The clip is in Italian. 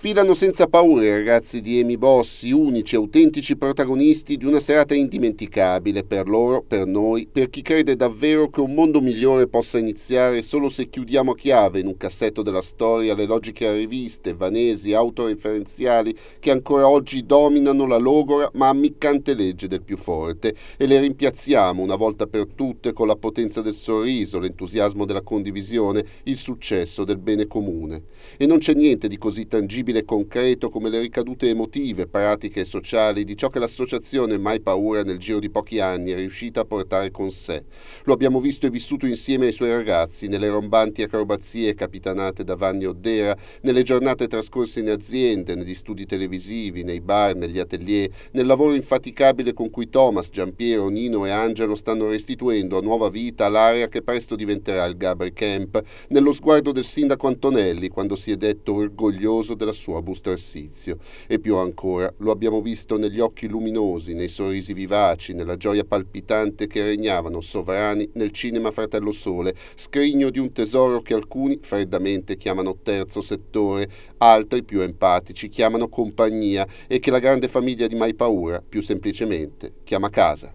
Sfilano senza paura i ragazzi di Emi Bossi, unici e autentici protagonisti di una serata indimenticabile per loro, per noi, per chi crede davvero che un mondo migliore possa iniziare solo se chiudiamo a chiave in un cassetto della storia le logiche a riviste, vanesi, autoreferenziali che ancora oggi dominano la logora ma ammiccante legge del più forte e le rimpiazziamo una volta per tutte con la potenza del sorriso, l'entusiasmo della condivisione, il successo del bene comune. E non c'è niente di così tangibile visibile e concreto come le ricadute emotive, pratiche e sociali di ciò che l'associazione Mai Paura nel giro di pochi anni è riuscita a portare con sé. Lo abbiamo visto e vissuto insieme ai suoi ragazzi nelle rombanti acrobazie capitanate da Vanni Oddera, nelle giornate trascorse in aziende, negli studi televisivi, nei bar, negli atelier, nel lavoro infaticabile con cui Thomas, Giampiero, Nino e Angelo stanno restituendo a nuova vita l'area che presto diventerà il Gabri Camp, nello sguardo del sindaco Antonelli quando si è detto orgoglioso della sua suo robusto arsizio. E più ancora, lo abbiamo visto negli occhi luminosi, nei sorrisi vivaci, nella gioia palpitante che regnavano sovrani nel cinema Fratello Sole, scrigno di un tesoro che alcuni freddamente chiamano terzo settore, altri più empatici chiamano compagnia e che la grande famiglia di Mai Paura più semplicemente chiama casa.